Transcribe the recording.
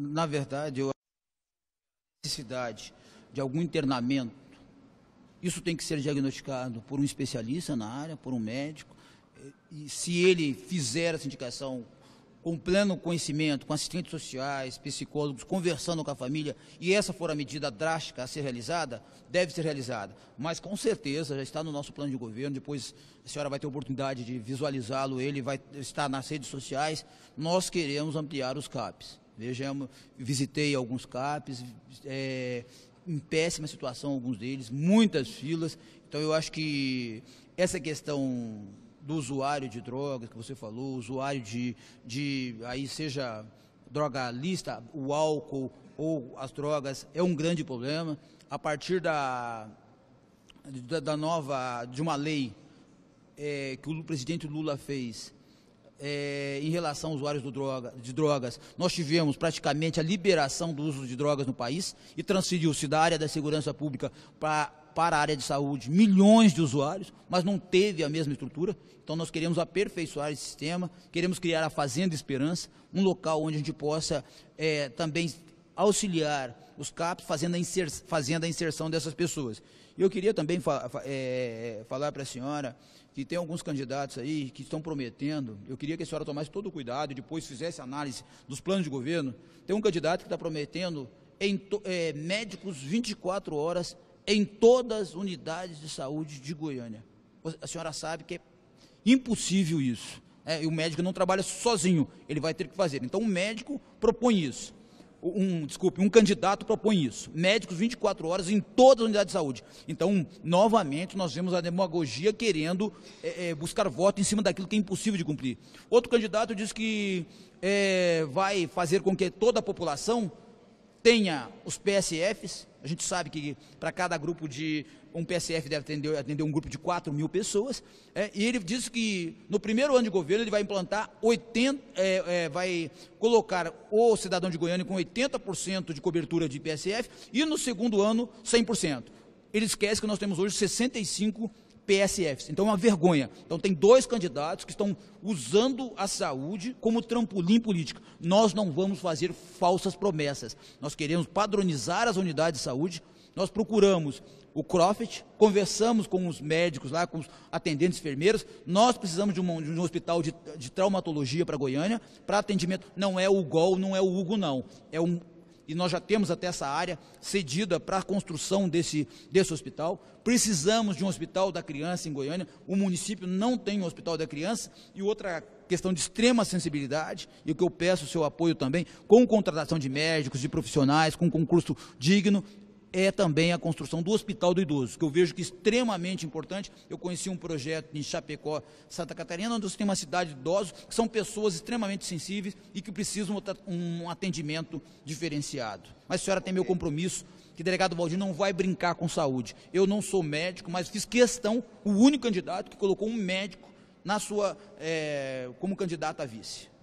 na verdade, eu necessidade de algum internamento, isso tem que ser diagnosticado por um especialista na área, por um médico, e se ele fizer essa indicação com pleno conhecimento, com assistentes sociais, psicólogos, conversando com a família, e essa for a medida drástica a ser realizada, deve ser realizada. Mas com certeza já está no nosso plano de governo, depois a senhora vai ter oportunidade de visualizá-lo, ele vai estar nas redes sociais. Nós queremos ampliar os CAPs. Vejamos, visitei alguns CAPs, é, em péssima situação alguns deles, muitas filas. Então eu acho que essa questão do usuário de drogas que você falou, usuário de, de aí seja droga lista, o álcool ou as drogas, é um grande problema. A partir da, da, da nova, de uma lei é, que o presidente Lula fez, é, em relação aos usuários droga, de drogas. Nós tivemos praticamente a liberação do uso de drogas no país e transferiu-se da área da segurança pública para para a área de saúde milhões de usuários, mas não teve a mesma estrutura. Então nós queremos aperfeiçoar esse sistema, queremos criar a Fazenda Esperança, um local onde a gente possa é, também auxiliar os CAPs fazendo a, inser, fazendo a inserção dessas pessoas. Eu queria também fa, fa, é, falar para a senhora que tem alguns candidatos aí que estão prometendo, eu queria que a senhora tomasse todo o cuidado e depois fizesse análise dos planos de governo. Tem um candidato que está prometendo é, médicos 24 horas em todas as unidades de saúde de Goiânia. A senhora sabe que é impossível isso. É, e o médico não trabalha sozinho, ele vai ter que fazer. Então o médico propõe isso um, desculpe, um candidato propõe isso. Médicos 24 horas em todas as unidades de saúde. Então, novamente, nós vemos a demagogia querendo é, é, buscar voto em cima daquilo que é impossível de cumprir. Outro candidato diz que é, vai fazer com que toda a população tenha os PSFs, a gente sabe que para cada grupo de um PSF deve atender, atender um grupo de 4 mil pessoas, é, e ele diz que no primeiro ano de governo ele vai implantar 80, é, é, vai colocar o cidadão de Goiânia com 80% de cobertura de PSF e no segundo ano 100%. Ele esquece que nós temos hoje 65 PSFs. Então é uma vergonha. Então tem dois candidatos que estão usando a saúde como trampolim político. Nós não vamos fazer falsas promessas. Nós queremos padronizar as unidades de saúde. Nós procuramos o CROFIT, conversamos com os médicos lá, com os atendentes enfermeiros, nós precisamos de, uma, de um hospital de, de traumatologia para Goiânia, para atendimento, não é o GOL, não é o Hugo não, é um e nós já temos até essa área cedida para a construção desse, desse hospital. Precisamos de um hospital da criança em Goiânia. O município não tem um hospital da criança. E outra questão de extrema sensibilidade, e o que eu peço o seu apoio também, com contratação de médicos, de profissionais, com concurso digno, é também a construção do Hospital do Idoso, que eu vejo que é extremamente importante. Eu conheci um projeto em Chapecó, Santa Catarina, onde você tem uma cidade de idosos, que são pessoas extremamente sensíveis e que precisam um atendimento diferenciado. Mas a senhora tem meu compromisso que o delegado Valdir não vai brincar com saúde. Eu não sou médico, mas fiz questão, o único candidato que colocou um médico na sua, é, como candidato a vice.